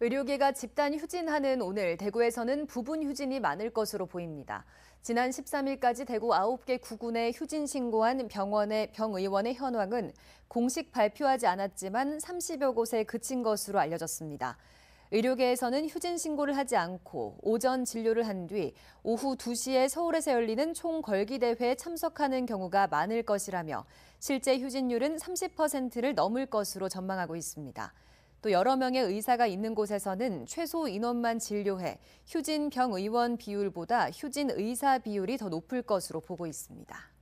의료계가 집단 휴진하는 오늘 대구에서는 부분 휴진이 많을 것으로 보입니다. 지난 13일까지 대구 9개 구군에 휴진 신고한 병원의 병의원의 현황은 공식 발표하지 않았지만 30여 곳에 그친 것으로 알려졌습니다. 의료계에서는 휴진 신고를 하지 않고 오전 진료를 한 뒤 오후 2시에 서울에서 열리는 총걸기대회에 참석하는 경우가 많을 것이라며 실제 휴진율은 30%를 넘을 것으로 전망하고 있습니다. 또 여러 명의 의사가 있는 곳에서는 최소 인원만 진료해 휴진 병의원 비율보다 휴진 의사 비율이 더 높을 것으로 보고 있습니다.